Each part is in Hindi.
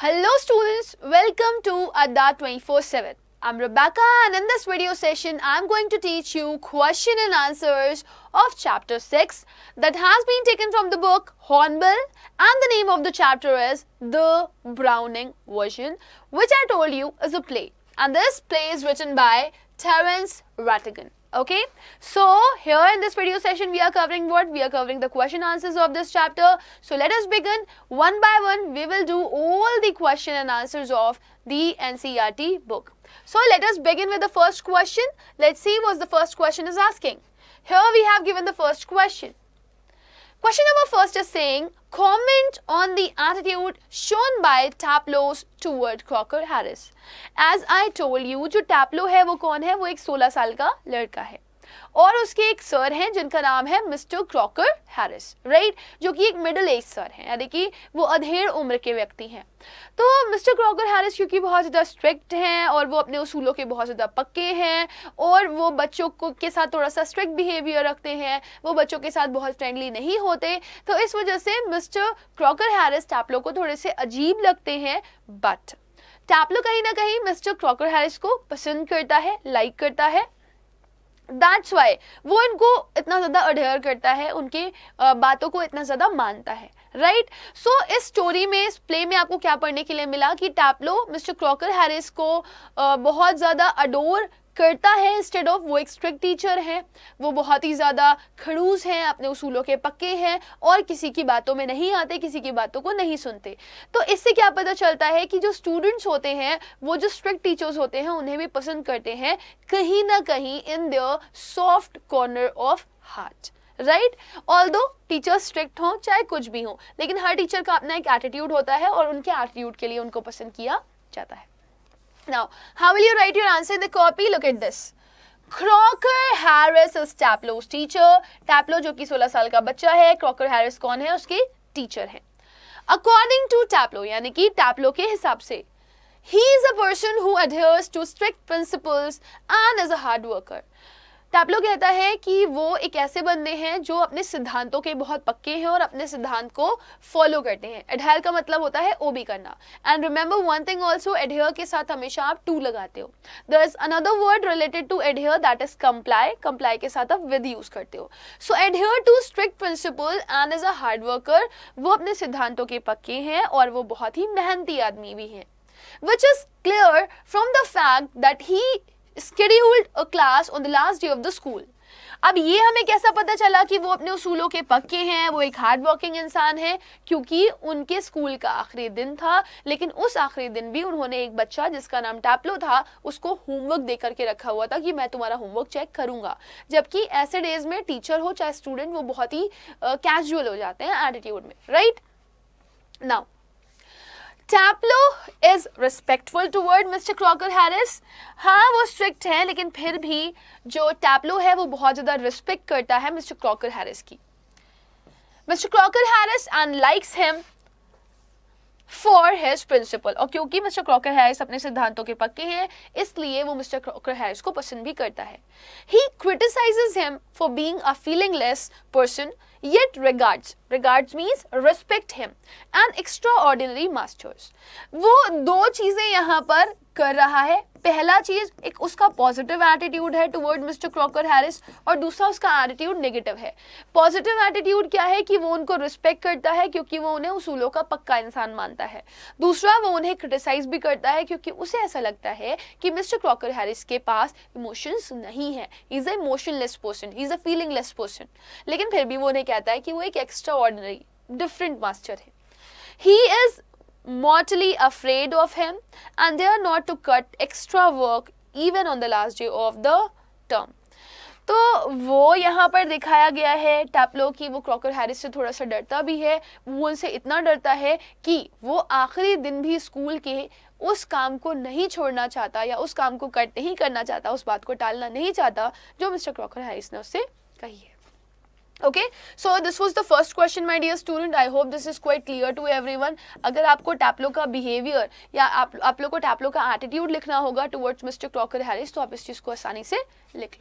Hello students, welcome to Adda 24-7. I'm Rebecca and in this video session, I'm going to teach you question and answers of chapter 6 that has been taken from the book Hornbill and the name of the chapter is The Browning Version which I told you is a play and this play is written by Terence Rattigan okay so here in this video session we are covering what we are covering the question answers of this chapter so let us begin one by one we will do all the question and answers of the ncrt book so let us begin with the first question let's see what the first question is asking here we have given the first question Question number first is saying, comment on the attitude shown by Taplows toward Crocker Harris. As I told you, जो Taplow है वो कौन है वो एक 16 साल का लड़का है और उसके एक सर हैं जिनका नाम है मिस्टर क्रॉकर हैरिस राइट जो कि एक मिडिल एज सर हैं यानी कि वो अधेड़ उम्र के व्यक्ति हैं तो मिस्टर क्रॉकर हैरिस क्योंकि बहुत ज़्यादा स्ट्रिक्ट हैं और वो अपने उसूलों के बहुत ज़्यादा पक्के हैं और वो बच्चों को के साथ थोड़ा सा स्ट्रिक्ट बिहेवियर रखते हैं वो बच्चों के साथ बहुत फ्रेंडली नहीं होते तो इस वजह से मिस्टर क्रॉकर हैरिस टैपलो को थोड़े से अजीब लगते हैं बट टैपलो कहीं ना कहीं मिस्टर क्रॉकर हैरिस को पसंद करता है लाइक करता है दैट्स वाई वो इनको इतना ज़्यादा अडेयर करता है उनके बातों को इतना ज़्यादा मानता है राइट right? सो so, इस स्टोरी में इस प्ले में आपको क्या पढ़ने के लिए मिला कि टैपलो मिस्टर क्रॉकर हैरिस को बहुत ज़्यादा अडोर करता है इंस्टेड ऑफ वो एक स्ट्रिक्ट टीचर है वो बहुत ही ज़्यादा खड़ूस हैं अपने उसूलों के पक्के हैं और किसी की बातों में नहीं आते किसी की बातों को नहीं सुनते तो इससे क्या पता चलता है कि जो स्टूडेंट्स होते हैं वो जो स्ट्रिक्ट टीचर्स होते हैं उन्हें भी पसंद करते हैं कहीं ना कहीं in the soft corner of heart right although teacher strict हों चाहे कुछ भी हो लेकिन हर टीचर का अपना एक एटीट्यूड होता है और उनके एटीट्यूड के लिए उनको पसंद किया जाता है Now, how will you write your answer in the copy? Look at this. Crocker Harris is Taplow's teacher Taplow जो कि 16 साल का बच्चा है क्रॉकर हैरिस कौन है उसके टीचर हैं अकॉर्डिंग टू टैपलो यानी कि टैपलो के हिसाब से ही is a person who adheres to strict principles and is a hard worker Taplow तो कहता है कि वो एक ऐसे बंदे हैं जो अपने सिद्धांतों के बहुत पक्के हैं और अपने सिद्धांत को फॉलो करते हैं एडहेयर का मतलब होता है ओ बी करना and remember one thing also adhere के साथ हमेशा आप टू लगाते हो there is another word related to adhere that is comply comply के साथ आप विद यूज करते हो so adhere to strict principle and as a hard worker वो अपने सिद्धांतों के पक्के हैं और वो बहुत ही मेहनती आदमी भी हैं which is clear from the fact that he scheduled a class on the last day of the school. अब ये हमें कैसा पता चला कि वो अपने उसूलों के पक्के हैं वो एक हार्ड वर्किंग इंसान है क्योंकि उनके स्कूल का आखिरी दिन था लेकिन उस आखिरी दिन भी उन्होंने एक बच्चा जिसका नाम टैपलो था उसको होमवर्क दे करके रखा हुआ था कि मैं तुम्हारा होमवर्क चेक करूंगा जबकि ऐसे डेज में टीचर हो चाहे स्टूडेंट वो बहुत ही कैजुअल uh, हो जाते हैं एटीट्यूड में right now Taplow is respectful toward mister Crocker Harris हाँ वो स्ट्रिक्ट हैं लेकिन फिर भी जो टैपलो है वो बहुत ज़्यादा रिस्पेक्ट करता है मिस्टर क्रॉकर हैरिस की mister Crocker Harris and likes him for his principle और क्योंकि मिस्टर क्रॉकर हैरिस अपने सिद्धांतों के पक्के हैं इसलिए वो मिस्टर क्रॉकर हैरिस को पसंद भी करता है he criticize him for being a feelingless person yet regards regards means respect him an extraordinary masters वो दो चीजें यहाँ पर कर रहा है पहला चीज एक उसका पॉजिटिव एटीट्यूड है टुवर्ड मिस्टर क्रॉकर हैरिस और दूसरा उसका एटीट्यूड नेगेटिव है पॉजिटिव एटीट्यूड क्या है कि वो उनको रिस्पेक्ट करता है क्योंकि वो उन्हें उसूलों का पक्का इंसान मानता है दूसरा वो उन्हें क्रिटिसाइज भी करता है क्योंकि उसे ऐसा लगता है कि मिस्टर क्रॉकर हैरिस के पास इमोशंस नहीं है is a emotionless person is a feelingless person लेकिन फिर भी वो उन्हें कहता है कि वो एक एक्स्ट्रा ऑर्डनरी डिफरेंट मास्टर है he is mortally afraid of him and they are not to cut extra work even on the last day of the term तो वो यहाँ पर दिखाया गया है टैपलो की वो क्रॉकर हैरिस से थोड़ा सा डरता भी है वो उनसे इतना डरता है कि वो आखिरी दिन भी स्कूल के उस काम को नहीं छोड़ना चाहता या उस काम को कट नहीं करना चाहता उस बात को टालना नहीं चाहता जो मिस्टर क्रॉकर हैरिस ने उससे कही है okay so this was the first question my dear student i hope this is quite clear to everyone agar aapko taplo ka behavior ya aap aap logo ko taplo ka attitude likhna hoga towards mr crocker harris to aap is cheez ko aasani se likh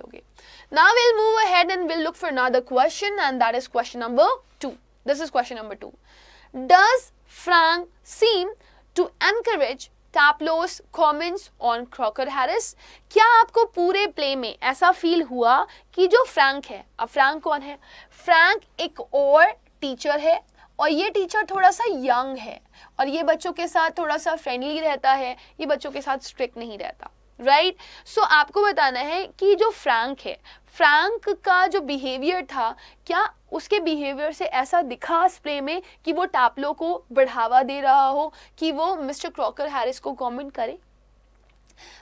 now we'll move ahead and we'll look for another question and that is question number 2 this is question number 2 does frank seem to encourage Taplow's comments on Crocker Harris क्या आपको पूरे प्ले में ऐसा फील हुआ कि जो फ्रैंक है अब फ्रैंक कौन है फ्रैंक एक और टीचर है और ये टीचर थोड़ा सा यंग है और ये बच्चों के साथ थोड़ा सा फ्रेंडली रहता है ये बच्चों के साथ स्ट्रिक्ट नहीं रहता राइट right? सो so, आपको बताना है कि जो फ्रैंक है फ्रैंक का जो बिहेवियर था क्या उसके बिहेवियर से ऐसा दिखा स्प्रे में कि वो टापलो को बढ़ावा दे रहा हो कि वो मिस्टर क्रॉकर हैरिस को कमेंट करे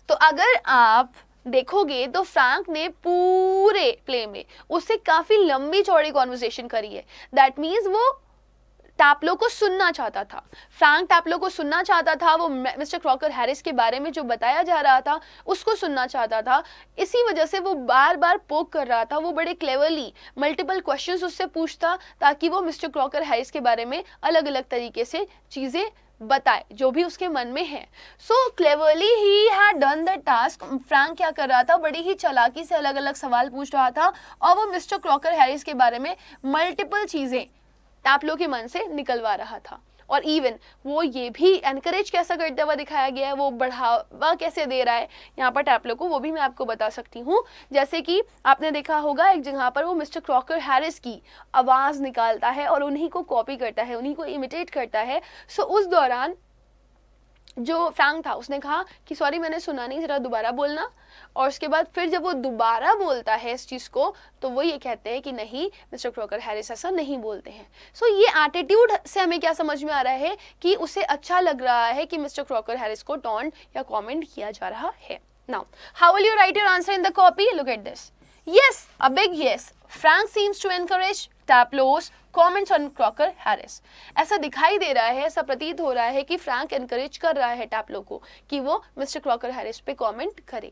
तो अगर आप देखोगे तो फ्रैंक ने पूरे प्ले में उससे काफ़ी लंबी चौड़ी कॉन्वर्जेशन करी है दैट मीन्स वो टैपलो को सुनना चाहता था फ्रैंक टैपलो को सुनना चाहता था वो मिस्टर क्रॉकर हैरिस के बारे में जो बताया जा रहा था उसको सुनना चाहता था इसी वजह से वो बार बार पोक कर रहा था वो बड़े क्लेवरली मल्टीपल क्वेश्चन उससे पूछता ताकि वो मिस्टर क्रॉकर हैरिस के बारे में अलग अलग तरीके से चीज़ें बताए जो भी उसके मन में है so cleverly he had done the task Frank क्या कर रहा था बड़ी ही चालाकी से अलग अलग सवाल पूछ रहा था और वो मिस्टर क्रॉकर हैरिस के बारे में मल्टीपल चीज़ें टैपलो के मन से निकलवा रहा था और इवन वो ये भी एनकरेज कैसा करता हुआ दिखाया गया है वो बढ़ावा कैसे दे रहा है यहाँ पर टैपलो को वो भी मैं आपको बता सकती हूँ जैसे कि आपने देखा होगा एक जगह पर वो मिस्टर क्रॉकर हैरिस की आवाज़ निकालता है और उन्हीं को कॉपी करता है उन्हीं को इमिटेट करता है सो उस दौरान जो फ्रैंक था उसने कहा कि सॉरी मैंने सुना नहीं ज़रा दोबारा बोलना और उसके बाद फिर जब वो दोबारा बोलता है इस चीज़ को तो वो ये कहते हैं कि नहीं मिस्टर क्रोकर हैरिस ऐसा नहीं बोलते हैं सो so, ये एटीट्यूड से हमें क्या समझ में आ रहा है कि उसे अच्छा लग रहा है कि मिस्टर क्रोकर हैरिस को टॉन्ट या कॉमेंट किया जा रहा है now how will you write your answer in the copy look at this yes a big yes Frank seems to encourage Taplow's comments on Crocker Harris ऐसा दिखाई दे रहा है ऐसा प्रतीत हो रहा है कि फ्रैंक एनकरेज कर रहा है टैपलो को कि वो मिस्टर क्रॉकर हैरिस पे कॉमेंट करे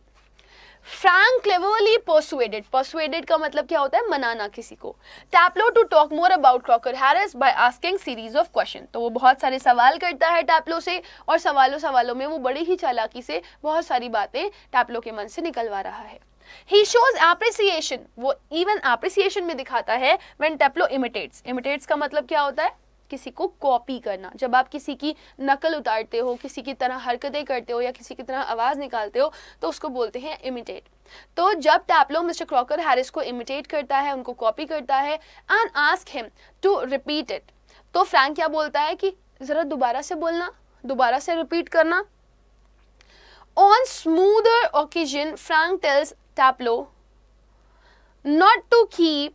फ्रैंक क्लेवरली पर्सुएडेड पर्सुएडेड का मतलब क्या होता है मनाना किसी को Taplow to talk more about Crocker Harris by asking series of question तो वो बहुत सारे सवाल करता है टैपलो से और सवालों सवालों में वो बड़ी ही चालाकी से बहुत सारी बातें टैपलो के मन से निकलवा रहा है ही शोज एप्रिसिएशन वो इवन एप्रिसिएशन में दिखाता है वेन टेप्लो इमिटेट्स इमिटेट्स का मतलब क्या होता है किसी को कॉपी करना जब आप किसी की नकल उतारते हो किसी की तरह हरकतें करते हो या किसी की तरह आवाज़ निकालते हो तो उसको बोलते हैं इमिटेट तो जब टैपलो मिस्टर क्रॉकर हैरिस को इमिटेट करता है उनको कॉपी करता है and ask him to repeat it तो फ्रैंक क्या बोलता है कि ज़रा दोबारा से बोलना दोबारा से रिपीट करना on smoother occasion Frank tells Taplow not to keep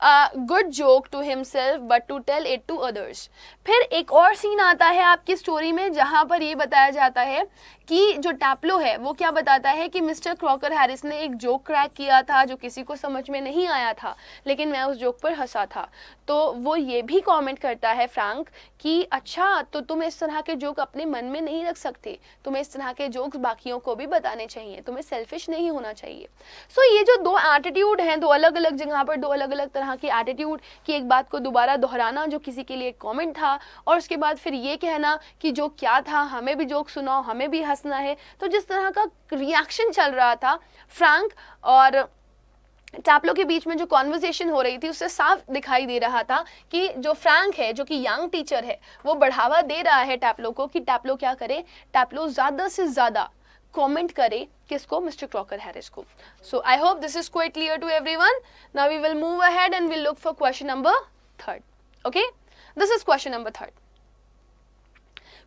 a good joke to himself but to tell it to others फिर एक और सीन आता है आपकी स्टोरी में जहाँ पर ये बताया जाता है कि जो टैपलो है वो क्या बताता है कि मिस्टर क्रॉकर हैरिस ने एक जोक क्रैक किया था जो किसी को समझ में नहीं आया था लेकिन मैं उस जोक पर हंसा था तो वो ये भी कमेंट करता है फ्रैंक कि अच्छा तो तुम इस तरह के जोक अपने मन में नहीं रख सकते तुम्हें इस तरह के जोक्स बाकियों को भी बताने चाहिए तुम्हें सेल्फिश नहीं होना चाहिए सो so, ये जो दो एटीट्यूड हैं दो अलग अलग जगह पर दो अलग अलग तरह की एटीट्यूड कि एक बात को दोबारा दोहराना जो किसी के लिए कॉमेंट था और उसके बाद फिर ये कहना कि जो क्या था हमें भी जोक सुनाओ हमें भी हंस हंसना है तो जिस तरह का रिएक्शन चल रहा था फ्रैंक और टैपलो के बीच में जो कॉन्वर्जेशन हो रही थी उससे साफ दिखाई दे रहा था कि जो फ्रैंक है जो कि यंग टीचर है वो बढ़ावा दे रहा है टैपलो को कि टैपलो क्या करे टैपलो ज़्यादा से ज़्यादा कमेंट करे किसको मिस्टर क्रॉकर हैरिस को so I hope this is quite clear to one now we will move ahead and will look for question number third okay this is question number third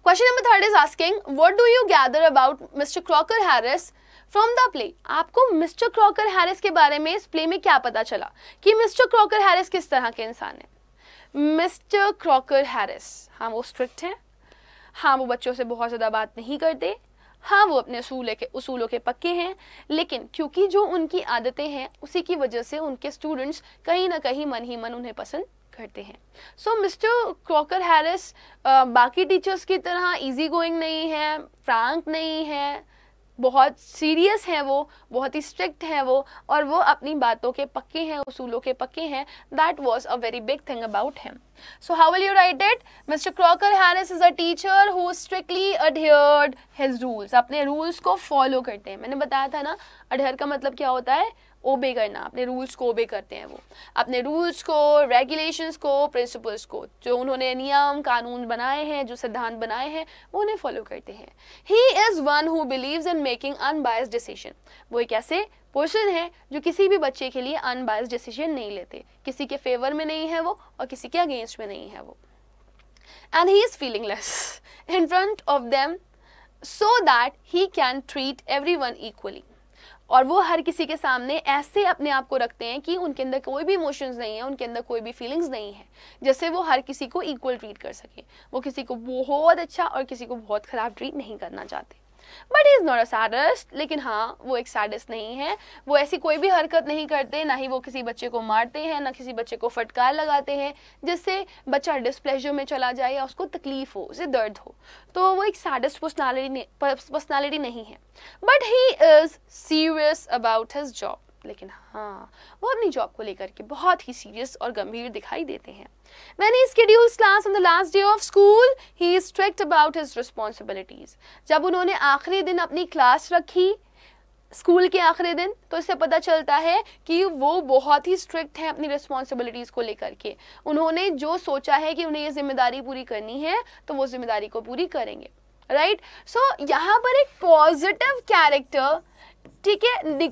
question number third is asking what do you gather about mister Crocker Harris from the play आपको मिस्टर क्रॉकर हैरिस के बारे में इस प्ले में क्या पता चला कि मिस्टर क्रॉकर हैरिस किस तरह के इंसान है मिस्टर क्रॉकर हैरिस हाँ वो स्ट्रिक्ट हैं हाँ वो बच्चों से बहुत ज़्यादा बात नहीं करते हाँ वो अपने असूल के उसूलों के पक्के हैं लेकिन क्योंकि जो उनकी आदतें हैं उसी की वजह से उनके स्टूडेंट्स कहीं ना कहीं मन ही मन उन्हें पसंद करते हैं सो मिस्टर क्रॉकर हैरिस बाकी टीचर्स की तरह इजी गोइंग नहीं है फ्रैंक नहीं है बहुत सीरियस हैं वो बहुत ही स्ट्रिक्ट हैं वो और वो अपनी बातों के पक्के हैं उसूलों के पक्के हैं that was a very big thing about him So how will you write it? Mr. Crocker Harris is a teacher who strictly adhered his rules. अपने rules को follow करते हैं मैंने बताया था ना adhere का मतलब क्या होता है ओबे करना अपने रूल्स को ओबे करते हैं वो अपने रूल्स को रेगुलेशंस को प्रिंसिपल्स को जो उन्होंने नियम कानून बनाए हैं जो सिद्धांत बनाए हैं वो उन्हें फॉलो करते हैं he is one who believes in making unbiased decision वो एक ऐसे पोर्शन है जो किसी भी बच्चे के लिए अनबायस डिसीजन नहीं लेते किसी के फेवर में नहीं है वो और किसी के अगेंस्ट में नहीं है वो and he is feeling less in front of them so that he can treat everyone equally और वो हर किसी के सामने ऐसे अपने आप को रखते हैं कि उनके अंदर कोई भी इमोशंस नहीं है उनके अंदर कोई भी फीलिंग्स नहीं है जैसे वो हर किसी को इक्वल ट्रीट कर सके वो किसी को बहुत अच्छा और किसी को बहुत ख़राब ट्रीट नहीं करना चाहते but he is not a sadist लेकिन हाँ वो एक सैडस्ट नहीं है वो ऐसी कोई भी हरकत नहीं करते ना ही वो किसी बच्चे को मारते हैं ना किसी बच्चे को फटकार लगाते हैं जिससे बच्चा डिस्प्लेजर में चला जाए या उसको तकलीफ हो उसे दर्द हो तो वो एक सैडस्ट पर्सनैलिटी पर्सनैलिटी नहीं है but he is serious about his job लेकिन हाँ वो अपनी जॉब को लेकर के बहुत ही सीरियस और गंभीर दिखाई देते हैं मैंने he schedules class on the last day of school, he strict about his responsibilities जब उन्होंने आखिरी दिन अपनी क्लास रखी स्कूल के आखिरी दिन तो इससे पता चलता है कि वो बहुत ही स्ट्रिक्ट हैं अपनी रिस्पॉन्सिबिलिटीज़ को लेकर के उन्होंने जो सोचा है कि उन्हें ये जिम्मेदारी पूरी करनी है तो वो जिम्मेदारी को पूरी करेंगे राइट right? सो so, यहाँ पर एक पॉजिटिव कैरेक्टर ठीक है नि,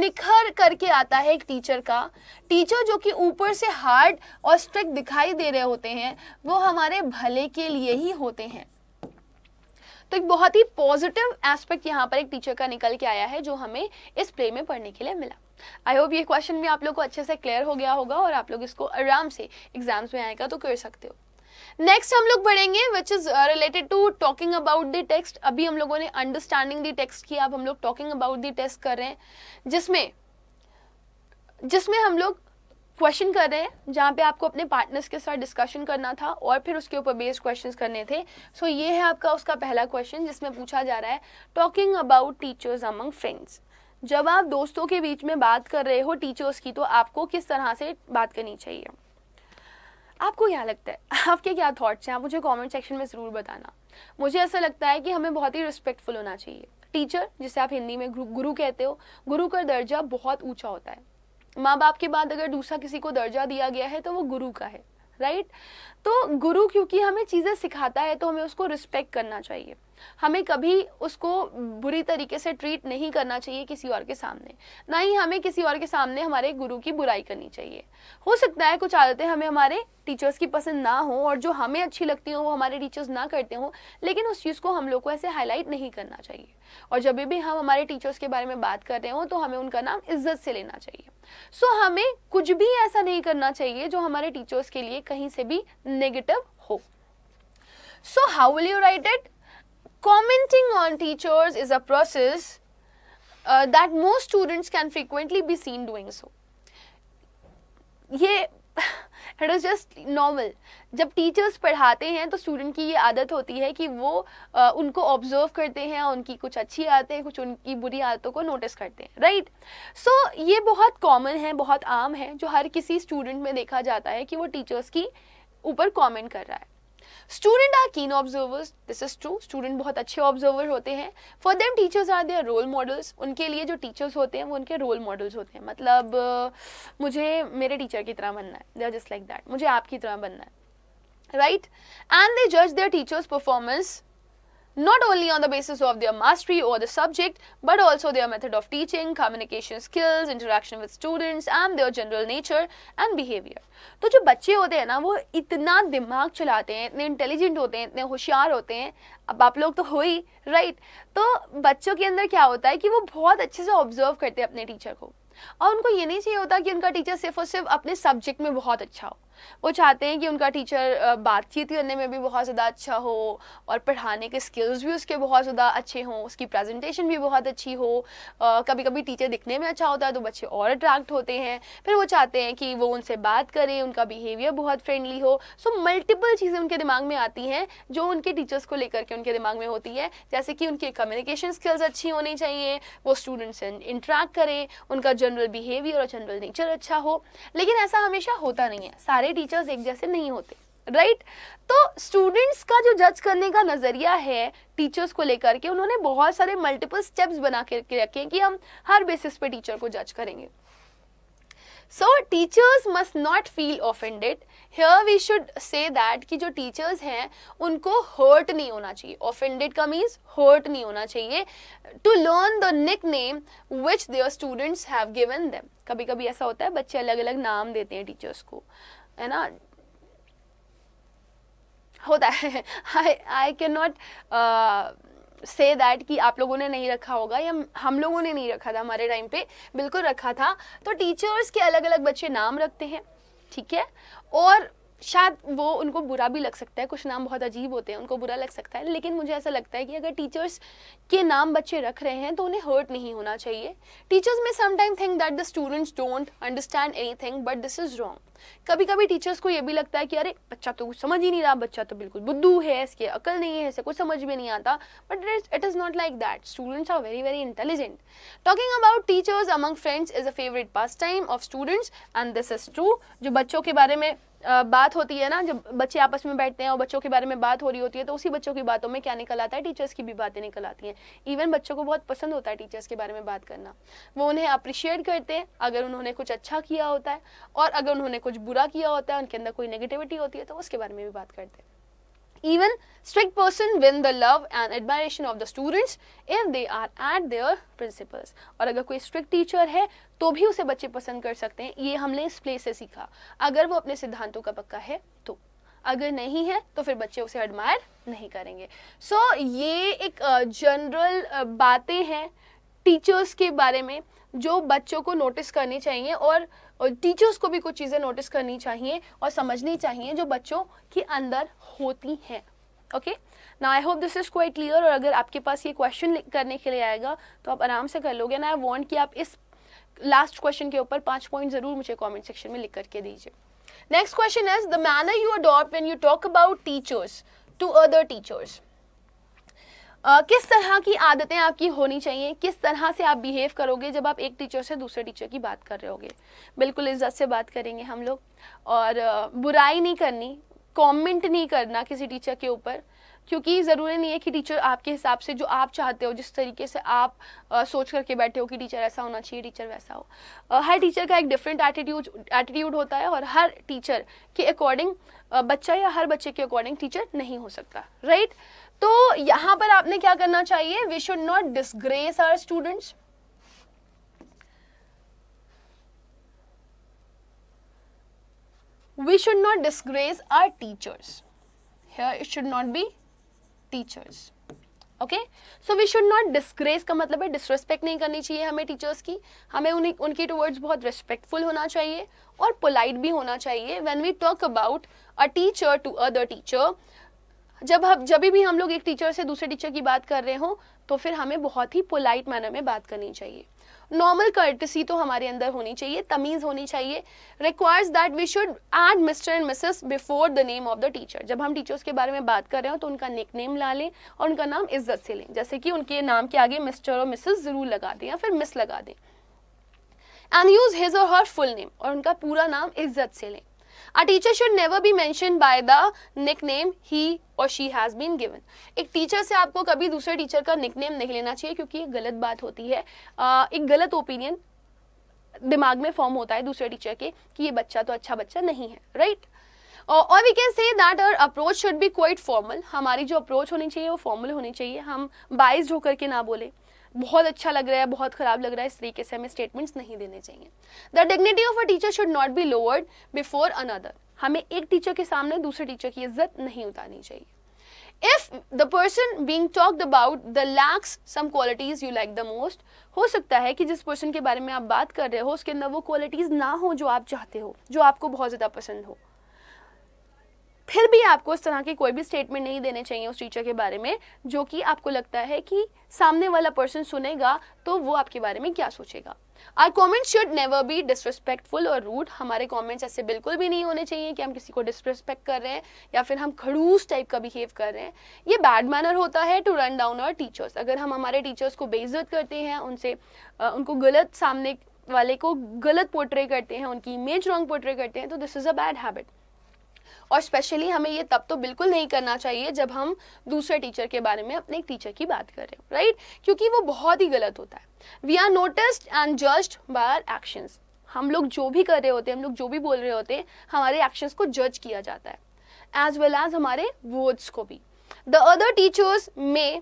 निखर करके आता है एक टीचर का टीचर जो कि ऊपर से हार्ड और स्ट्रिक्ट दिखाई दे रहे होते हैं वो हमारे भले के लिए ही होते हैं तो एक बहुत ही पॉजिटिव एस्पेक्ट यहाँ पर एक टीचर का निकल के आया है जो हमें इस प्ले में पढ़ने के लिए मिला आई होप ये क्वेश्चन भी आप लोग को अच्छे से क्लियर हो गया होगा और आप लोग इसको आराम से एग्जाम्स में आएगा तो कर सकते हो नेक्स्ट हम लोग पढ़ेंगे which is related to talking about the text अभी हम लोगों ने अंडरस्टैंडिंग द टेक्स्ट किया अब हम लोग टॉकिंग अबाउट द टेस्ट कर रहे हैं जिसमें जिसमें हम लोग क्वेश्चन कर रहे हैं जहाँ पे आपको अपने पार्टनर्स के साथ डिस्कशन करना था और फिर उसके ऊपर बेस्ड क्वेश्चंस करने थे सो so, ये है आपका उसका पहला क्वेश्चन जिसमें पूछा जा रहा है talking about teachers among friends जब आप दोस्तों के बीच में बात कर रहे हो टीचर्स की तो आपको किस तरह से बात करनी चाहिए आपको क्या लगता है आपके क्या थॉट्स हैं आप मुझे कमेंट सेक्शन में ज़रूर बताना मुझे ऐसा लगता है कि हमें बहुत ही रिस्पेक्टफुल होना चाहिए टीचर जिसे आप हिंदी में गुरु कहते हो गुरु का दर्जा बहुत ऊँचा होता है माँ बाप के बाद अगर दूसरा किसी को दर्जा दिया गया है तो वो गुरु का है राइट तो गुरु क्योंकि हमें चीज़ें सिखाता है तो हमें उसको रिस्पेक्ट करना चाहिए हमें कभी उसको बुरी तरीके से ट्रीट नहीं करना चाहिए किसी और के सामने ना ही हमें किसी और के सामने हमारे गुरु की बुराई करनी चाहिए हो सकता है कुछ आदतें हमें हमारे टीचर्स की पसंद ना हो और जो हमें अच्छी लगती हो वो हमारे टीचर्स ना करते हो लेकिन उस चीज़ को हम लोग को ऐसे हाईलाइट नहीं करना चाहिए और जब भी हम हमारे टीचर्स के बारे में बात कर रहे हो तो हमें उनका नाम इज्जत से लेना चाहिए सो so, हमें कुछ भी ऐसा नहीं करना चाहिए जो हमारे टीचर्स के लिए कहीं से भी नेगेटिव हो so how will you write it Commenting on teachers is a process uh, that most students can frequently be seen doing so. ये इट इज़ जस्ट नॉर्मल जब टीचर्स पढ़ाते हैं तो स्टूडेंट की ये आदत होती है कि वो आ, uh, उनको ऑब्जर्व करते हैं उनकी कुछ अच्छी आदतें कुछ उनकी बुरी आदतों को नोटिस करते हैं राइट सो ये बहुत कॉमन है बहुत आम है जो हर किसी स्टूडेंट में देखा जाता है कि वो टीचर्स की ऊपर कॉमेंट कर रहा है student are keen observers this is true student बहुत अच्छे ऑब्जर्वर होते हैं for them teachers are their role models उनके लिए जो टीचर्स होते हैं वो उनके रोल मॉडल्स होते हैं मतलब मुझे मेरे टीचर की तरह बनना है they are just like that मुझे आपकी तरह बनना है राइट एंड दे जज their teachers performance not only on the basis of their mastery or the subject but also their method of teaching, communication skills, interaction with students and their general nature and behavior. to jo bacche hote hain na wo itna dimag chalate hain itne intelligent hote hain itne hoshiyar hote hain ab aap log to ho hi right to bachcho ke andar kya hota hai ki wo bahut acche se observe karte hain apne teacher ko और उनको ये नहीं चाहिए होता कि उनका टीचर सिर्फ और सिर्फ अपने सब्जेक्ट में बहुत अच्छा हो वो चाहते हैं कि उनका टीचर बातचीत करने में भी बहुत ज़्यादा अच्छा हो और पढ़ाने के स्किल्स भी उसके बहुत ज़्यादा अच्छे हों उसकी प्रेजेंटेशन भी बहुत अच्छी हो कभी कभी टीचर दिखने में अच्छा होता है तो बच्चे और अट्रैक्ट होते हैं फिर वो चाहते हैं कि वो उनसे बात करें उनका बिहेवियर बहुत फ्रेंडली हो सो मल्टीपल चीज़ें उनके दिमाग में आती हैं जो उनके टीचर्स को लेकर के उनके दिमाग में होती है जैसे कि उनकी कम्युनिकेशन स्किल्स अच्छी होनी चाहिए वो स्टूडेंट से इंट्रैक्ट करें उनका जनरल बिहेवियर और जनरल नेचर अच्छा हो लेकिन ऐसा हमेशा होता नहीं है सारे सारे टीचर्स एक जैसे नहीं होते राइट right? तो स्टूडेंट्स का जो जज करने का नज़रिया है टीचर्स को लेकर के उन्होंने बहुत सारे मल्टीपल स्टेप्स बना के रखे हैं कि हम हर बेसिस पे टीचर को जज करेंगे so teachers must not feel offended here we should say that कि जो टीचर्स हैं उनको हर्ट नहीं होना चाहिए ऑफेंडेड का मीन्स हर्ट नहीं होना चाहिए to learn the nickname which their students have given them कभी कभी ऐसा होता है बच्चे अलग अलग नाम देते हैं टीचर्स को है ना होता है I I can not say that कि आप लोगों ने नहीं रखा होगा या हम लोगों ने नहीं रखा था हमारे टाइम पे बिल्कुल रखा था तो टीचर्स के अलग अलग बच्चे नाम रखते हैं ठीक है और शायद वो उनको बुरा भी लग सकता है कुछ नाम बहुत अजीब होते हैं उनको बुरा लग सकता है लेकिन मुझे ऐसा लगता है कि अगर टीचर्स के नाम बच्चे रख रहे हैं तो उन्हें हर्ट नहीं होना चाहिए टीचर्स में sometime think that the students don't understand anything but this is wrong कभी कभी टीचर्स को ये भी लगता है कि अरे बच्चा तो कुछ समझ ही नहीं रहा बच्चा तो बिल्कुल बुद्धू है इसके अकल नहीं है इसे कुछ समझ में नहीं आता but it is not like that students are very very intelligent talking about teachers among friends is a favourite pastime of students and this is true जो बच्चों के बारे में बात होती है ना जब बच्चे आपस में बैठते हैं और बच्चों के बारे में बात हो रही होती है तो उसी बच्चों की बातों में क्या निकल आता है टीचर्स की भी बातें निकल आती हैं इवन बच्चों को बहुत पसंद होता है टीचर्स के बारे में बात करना वो उन्हें अप्रिशिएट करते हैं अगर उन्होंने कुछ अच्छा किया होता है और अगर उन्होंने कुछ बुरा किया होता है उनके अंदर कोई नेगेटिविटी होती है तो उसके बारे में भी बात करते हैं even strict person win the love and admiration of the students if they are at their principles और अगर कोई स्ट्रिक्ट टीचर है तो भी उसे बच्चे पसंद कर सकते हैं ये हमने इस प्ले से सीखा अगर वो अपने सिद्धांतों का पक्का है तो अगर नहीं है तो फिर बच्चे उसे एडमायर नहीं करेंगे सो so, ये एक जनरल बातें हैं टीचर्स के बारे में जो बच्चों को नोटिस करनी चाहिए और टीचर्स को भी कुछ चीज़ें नोटिस करनी चाहिए और समझनी चाहिए जो बच्चों के अंदर होती हैं ओके ना I hope this is quite clear और अगर आपके पास ये क्वेश्चन करने के लिए आएगा तो आप आराम से कर लोगे ना आई वॉन्ट कि आप इस लास्ट क्वेश्चन के ऊपर पांच पॉइंट जरूर मुझे कमेंट सेक्शन में लिख करके दीजिए next question is the manner you adopt when you talk about teachers to other teachers किस तरह की आदतें आपकी होनी चाहिए किस तरह से आप बिहेव करोगे जब आप एक टीचर से दूसरे टीचर की बात कर रहे होगे बिल्कुल इज्जत से बात करेंगे हम लोग और uh, बुराई नहीं करनी कमेंट नहीं करना किसी टीचर के ऊपर क्योंकि ज़रूरी नहीं है कि टीचर आपके हिसाब से जो आप चाहते हो जिस तरीके से आप आ, सोच करके बैठे हो कि टीचर ऐसा होना चाहिए टीचर वैसा हो आ, हर टीचर का एक डिफरेंट एटीट्यूड एटीट्यूड होता है और हर टीचर के अकॉर्डिंग बच्चा या हर बच्चे के अकॉर्डिंग टीचर नहीं हो सकता राइट तो यहाँ पर आपने क्या करना चाहिए we should not disgrace our students we should not disgrace our teachers here it should not be teachers okay so we should not disgrace का मतलब है डिसरेस्पेक्ट नहीं करनी चाहिए हमें टीचर्स की हमें उन्हें उनकी टूवर्ड्स बहुत रिस्पेक्टफुल होना चाहिए और पोलाइट भी होना चाहिए when we talk about a teacher to other teacher जब हम जब भी हम लोग एक टीचर से दूसरे टीचर की बात कर रहे हो तो फिर हमें बहुत ही पोलाइट मैनर में बात करनी चाहिए नॉर्मल कर्टसी तो हमारे अंदर होनी चाहिए तमीज़ होनी चाहिए requires that we should add mister and missus before the name of the teacher जब हम टीचर्स के बारे में बात कर रहे हो तो उनका निक नेम ला लें और उनका नाम इज्जत से लें जैसे कि उनके नाम के आगे मिस्टर और मिसेस ज़रूर लगा दें या फिर मिस लगा दें एंड यूज़ हिज और हर फुल नेम और उनका पूरा नाम इज्जत से लें a teacher should never be mention by the nickname he और शी हैज़ बीन गिवन एक टीचर से आपको कभी दूसरे टीचर का निक नेम नहीं लेना चाहिए क्योंकि ये गलत बात होती है एक गलत ओपिनियन दिमाग में फॉर्म होता है दूसरे टीचर के कि ये बच्चा तो अच्छा बच्चा नहीं है राइट right? और we can say that our approach should be quite formal हमारी जो अप्रोच होनी चाहिए वो फॉर्मल होनी चाहिए हम बाइज होकर के ना बोले बहुत अच्छा लग रहा है बहुत ख़राब लग रहा है इस तरीके से हमें स्टेटमेंट्स नहीं देने चाहिए the dignity of a teacher should not be lowered before another हमें एक टीचर के सामने दूसरे टीचर की इज्जत नहीं उतारनी चाहिए if the person being talked about the lacks some qualities you like the most हो सकता है कि जिस पर्सन के बारे में आप बात कर रहे हो उसके अंदर वो क्वालिटीज़ ना हो जो आप चाहते हो जो आपको बहुत ज़्यादा पसंद हो फिर भी आपको इस तरह के कोई भी स्टेटमेंट नहीं देने चाहिए उस टीचर के बारे में जो कि आपको लगता है कि सामने वाला पर्सन सुनेगा तो वो आपके बारे में क्या सोचेगा our comments should never be disrespectful और रूड हमारे कॉमेंट्स ऐसे बिल्कुल भी नहीं होने चाहिए कि हम किसी को डिसरिस्पेक्ट कर रहे हैं या फिर हम खड़ूस टाइप का बिहेव कर रहे हैं ये बैड मैनर होता है to run down our teachers अगर हम हमारे टीचर्स को बेइज्जत करते हैं उनसे उनको गलत सामने वाले को गलत पोर्ट्रे करते हैं उनकी इमेज रॉन्ग पोर्ट्रे करते हैं तो this is a bad habit और स्पेशली हमें ये तब तो बिल्कुल नहीं करना चाहिए जब हम दूसरे टीचर के बारे में अपने टीचर की बात कर रहे हो राइट क्योंकि वो बहुत ही गलत होता है we are noticed and judged by our actions हम लोग जो भी कर रहे होते हैं हम लोग जो भी बोल रहे होते हैं हमारे एक्शंस को जज किया जाता है एज वेल एज हमारे वर्ड्स को भी द अदर टीचर्स में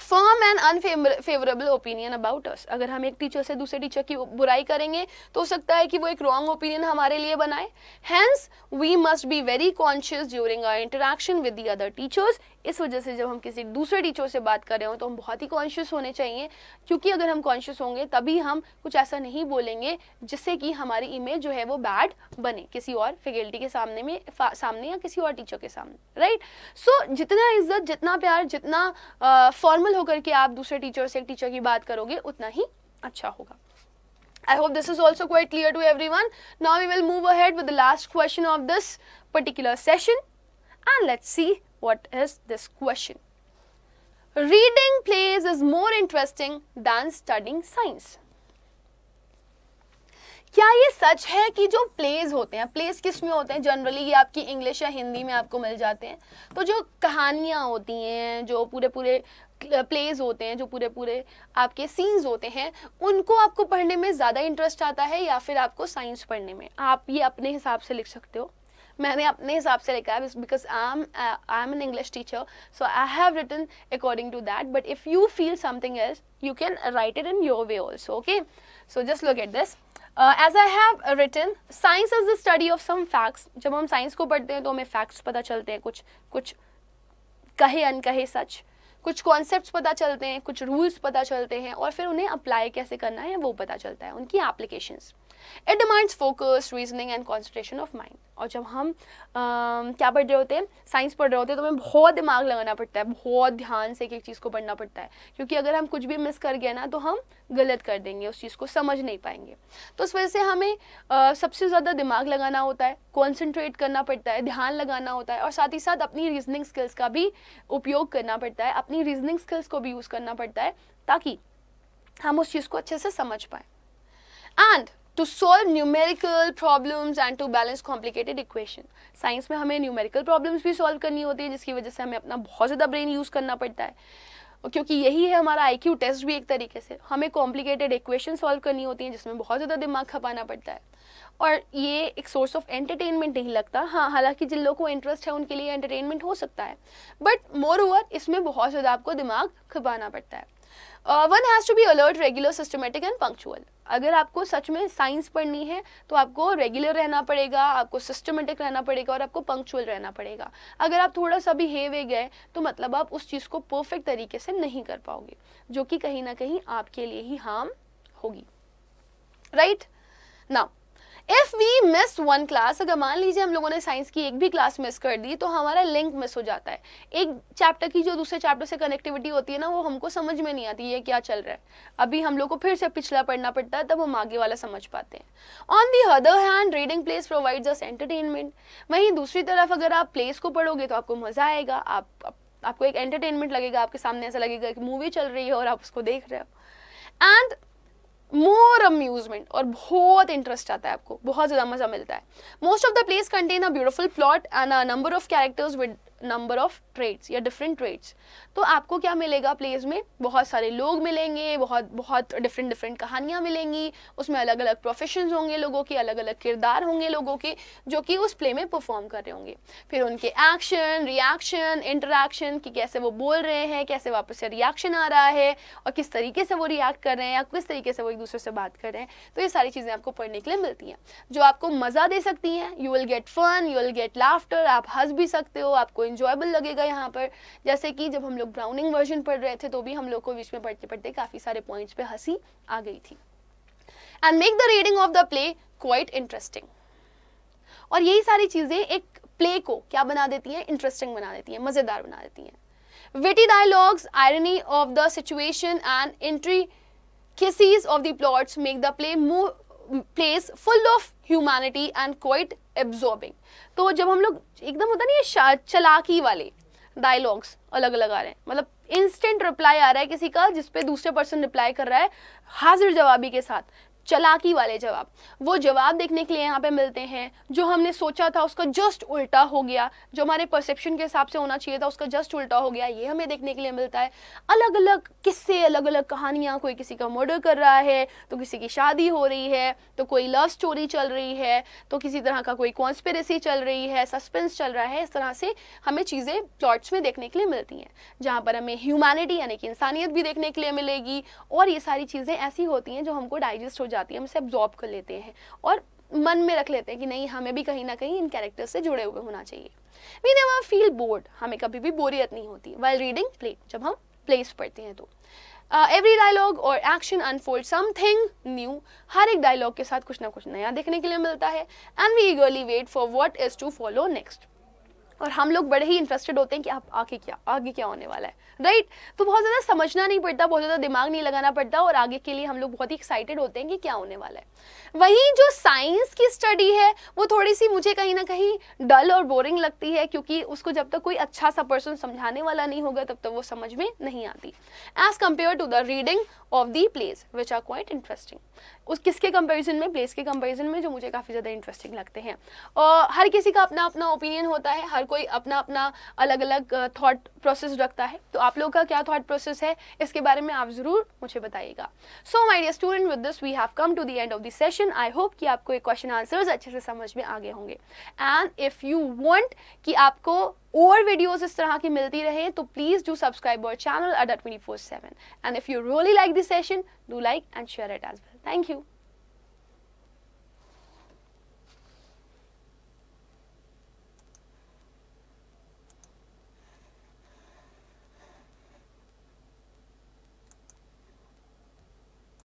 form and unfavourable opinion about us अगर हम एक टीचर से दूसरे टीचर की बुराई करेंगे तो हो सकता है कि वो एक रॉन्ग ओपिनियन हमारे लिए बनाए hence we must be very conscious during our interaction with the other teachers इस वजह से जब हम किसी दूसरे टीचर से बात कर रहे हो तो हम बहुत ही कॉन्शियस होने चाहिए क्योंकि अगर हम कॉन्शियस होंगे तभी हम कुछ ऐसा नहीं बोलेंगे जिससे कि हमारी इमेज जो है वो बैड बने किसी और फैकल्टी के सामने में सामने या किसी और टीचर के सामने राइट सो so, जितना इज्जत जितना प्यार जितना फॉर्मल होकर के आप दूसरे टीचर से एक टीचर की बात करोगे उतना ही अच्छा होगा I hope this is also quite clear to everyone. Now we will move ahead with the last question of this particular session and let's see what is this question. Reading plays is more interesting than studying science. क्या ये सच है कि जो प्लेज होते हैं प्लेज किस में होते हैं जनरली ये आपकी इंग्लिश या हिंदी में आपको मिल जाते हैं तो जो कहानियाँ होती हैं जो पूरे पूरे प्लेज होते हैं जो पूरे पूरे आपके सीन्स होते हैं उनको आपको पढ़ने में ज़्यादा इंटरेस्ट आता है या फिर आपको साइंस पढ़ने में आप ये अपने हिसाब से लिख सकते हो मैंने अपने हिसाब से लिखा है because I am I am an English teacher so I have written according to that but if you feel something else you can write it in your way also okay so just look at this as I have written science is the study of some facts जब हम साइंस को पढ़ते हैं तो हमें फैक्ट्स पता चलते हैं कुछ कुछ कहे अनकहे सच कुछ कॉन्सेप्ट्स पता चलते हैं कुछ रूल्स पता चलते हैं और फिर उन्हें अप्लाई कैसे करना है वो पता चलता है उनकी applications it demands focus reasoning and concentration of mind और जब हम आ, क्या पढ़ रहे होते हैं साइंस पढ़ रहे होते हैं तो हमें बहुत दिमाग लगाना पड़ता है बहुत ध्यान से एक एक चीज़ को पढ़ना पड़ता है क्योंकि अगर हम कुछ भी मिस कर गए ना तो हम गलत कर देंगे उस चीज़ को समझ नहीं पाएंगे तो उस वजह से हमें आ, सबसे ज़्यादा दिमाग लगाना होता है कॉन्सेंट्रेट करना पड़ता है ध्यान लगाना होता है और साथ ही साथ अपनी रीजनिंग स्किल्स का भी उपयोग करना पड़ता है अपनी रीजनिंग स्किल्स को भी यूज़ करना पड़ता है ताकि हम उस चीज़ को अच्छे से समझ पाएँ and to solve numerical problems and to balance complicated equation science में हमें न्यूमेरिकल प्रॉब्लम्स भी सॉल्व करनी होती है जिसकी वजह से हमें अपना बहुत ज़्यादा ब्रेन यूज़ करना पड़ता है क्योंकि यही है हमारा आई क्यू टेस्ट भी एक तरीके से हमें कॉम्प्लिकेटेड इक्वेशन सॉल्व करनी होती है जिसमें बहुत ज़्यादा दिमाग खपाना पड़ता है और ये एक सोर्स ऑफ एंटरटेनमेंट नहीं लगता हाँ हालांकि जिन लोगों को इंटरेस्ट है उनके लिए एंटरटेनमेंट हो सकता है बट मोर ओवर इसमें बहुत ज़्यादा आपको दिमाग खपाना पड़ता है one has to be alert regular systematic and punctual अगर आपको सच में साइंस पढ़नी है तो आपको रेगुलर रहना पड़ेगा आपको सिस्टमेटिक रहना पड़ेगा और आपको पंक्चुअल रहना पड़ेगा अगर आप थोड़ा सा भी हेवे गए तो मतलब आप उस चीज़ को परफेक्ट तरीके से नहीं कर पाओगे जो कि कहीं ना कहीं आपके लिए ही हार्म होगी right right? Now if we miss one class अगर मान लीजिए हम लोगों ने साइंस की एक भी क्लास मिस कर दी तो हमारा लिंक मिस हो जाता है एक चैप्टर की जो दूसरे चैप्टर से कनेक्टिविटी होती है ना वो हमको समझ में नहीं आती है क्या चल रहा है अभी हम लोग को फिर से पिछला पढ़ना पड़ता है तब हम आगे वाला समझ पाते हैं on the other hand reading plays provides us entertainment वहीं दूसरी तरफ अगर आप प्लेस को पढ़ोगे तो आपको मज़ा आएगा आप, आप आपको एक एंटरटेनमेंट लगेगा आपके सामने ऐसा लगेगा कि मूवी चल रही है और आप उसको देख रहे हो एंड मोर अम्यूजमेंट और बहुत इंटरेस्ट आता है आपको बहुत ज़्यादा मज़ा मिलता है most of the plays contain a beautiful plot and a number of characters with number of traits या डिफरेंट ट्रेड्स तो आपको क्या मिलेगा प्लेस में बहुत सारे लोग मिलेंगे बहुत बहुत डिफरेंट डिफरेंट कहानियाँ मिलेंगी उसमें अलग अलग प्रोफेशन होंगे लोगों के अलग अलग किरदार होंगे लोगों के जो कि उस प्ले में परफॉर्म कर रहे होंगे फिर उनके एक्शन रिएक्शन इंटरेक्शन कि कैसे वो बोल रहे हैं कैसे वापस से रिएक्शन आ रहा है और किस तरीके से वो रिएक्ट कर रहे हैं या किस तरीके से वो एक दूसरे से बात कर रहे हैं तो ये सारी चीज़ें आपको पढ़ने के लिए मिलती हैं जो आपको मज़ा दे सकती हैं you will get fun you will get laughter आप हंस भी सकते हो आपको इंजॉयबल लगेगा यहाँ पर जैसे कि जब हम लोग ब्राउनिंग वर्जन पढ़ रहे थे तो भी हम लोग को बीच में पढ़ते पढ़ते काफ़ी सारे पॉइंट्स पे हंसी आ गई थी and make the reading of the play quite interesting और यही सारी चीज़ें एक प्ले को क्या बना देती हैं इंटरेस्टिंग बना देती हैं मज़ेदार बना देती हैं witty dialogues irony of the situation and intricacies of the plots make the play more playful of humanity and quite absorbing तो जब हम लोग एकदम होता नहीं है चलाकी वाले डायलॉग्स अलग अलग आ रहे हैं मतलब इंस्टेंट रिप्लाई आ रहा है किसी का जिसपे दूसरे पर्सन रिप्लाई कर रहा है हाजिर जवाबी के साथ चलाकी वाले जवाब वो जवाब देखने के लिए यहाँ पे मिलते हैं जो हमने सोचा था उसका जस्ट उल्टा हो गया जो हमारे परसेप्शन के हिसाब से होना चाहिए था उसका जस्ट उल्टा हो गया ये हमें देखने के लिए मिलता है अलग अलग किस्से अलग अलग कहानियाँ कोई किसी का मर्डर कर रहा है तो किसी की शादी हो रही है तो कोई लव स्टोरी चल रही है तो किसी तरह का कोई कॉन्स्पेरेसी चल रही है सस्पेंस चल रहा है इस तरह से हमें चीज़ें प्लॉट्स में देखने के लिए मिलती हैं जहाँ पर हमें ह्यूमैनिटी यानी कि इंसानियत भी देखने के लिए मिलेगी और ये सारी चीज़ें ऐसी होती हैं जो हमको डाइजेस्ट हो जाती जाती है हम इसे एब्जॉर्ब कर लेते हैं और मन में रख लेते हैं कि नहीं हमें भी कहीं ना कहीं इन कैरेक्टर से जुड़े हुए होना चाहिए वी नेवर फील बोर्ड हमें कभी भी बोरियत नहीं होती वेल रीडिंग प्ले जब हम प्लेस पढ़ते हैं तो एवरी डायलॉग और एक्शन अनफोल्ड समथिंग न्यू हर एक डायलॉग के साथ कुछ ना कुछ नया देखने के लिए मिलता है and we eagerly wait for what is to follow next और हम लोग बड़े ही इंटरेस्टेड होते हैं कि आप आगे क्या आगे क्या होने वाला है राइट तो बहुत ज़्यादा समझना नहीं पड़ता बहुत ज़्यादा दिमाग नहीं लगाना पड़ता और आगे के लिए हम लोग बहुत ही एक्साइटेड होते हैं कि क्या होने वाला है वहीं जो साइंस की स्टडी है वो थोड़ी सी मुझे कहीं ना कहीं डल और बोरिंग लगती है क्योंकि उसको जब तक कोई अच्छा सा पर्सन समझाने वाला नहीं होगा तब तक वो समझ में नहीं आती as compare to the reading of the plays which are quite interesting उस किसके कंपेरिजन में प्लेस के कंपेरिजन में जो मुझे काफ़ी ज़्यादा इंटरेस्टिंग लगते हैं और हर किसी का अपना अपना ओपिनियन होता है हर कोई अपना अपना अलग अलग थॉट प्रोसेस रखता है तो आप लोगों का क्या थॉट प्रोसेस है इसके बारे में आप ज़रूर मुझे बताइएगा so my dear student with this we have come to the end of the session I hope कि आपको ये क्वेश्चन आंसर्स अच्छे से समझ में आगे होंगे एंड इफ़ यू वॉन्ट कि आपको और वीडियोस इस तरह की मिलती रहे तो please do subscribe our channel अडर twenty four seven and if you really like this session do like and share it as well thank you